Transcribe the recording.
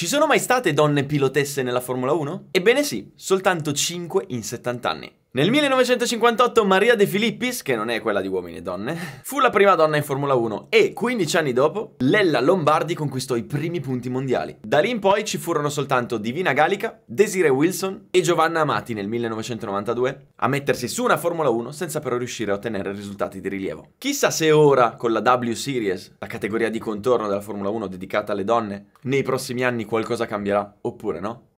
Ci sono mai state donne pilotesse nella Formula 1? Ebbene sì, soltanto 5 in 70 anni. Nel 1958 Maria De Filippis, che non è quella di uomini e donne, fu la prima donna in Formula 1 e 15 anni dopo Lella Lombardi conquistò i primi punti mondiali. Da lì in poi ci furono soltanto Divina Galica, Desiree Wilson e Giovanna Amati nel 1992 a mettersi su una Formula 1 senza però riuscire a ottenere risultati di rilievo. Chissà se ora con la W Series, la categoria di contorno della Formula 1 dedicata alle donne, nei prossimi anni qualcosa cambierà oppure no?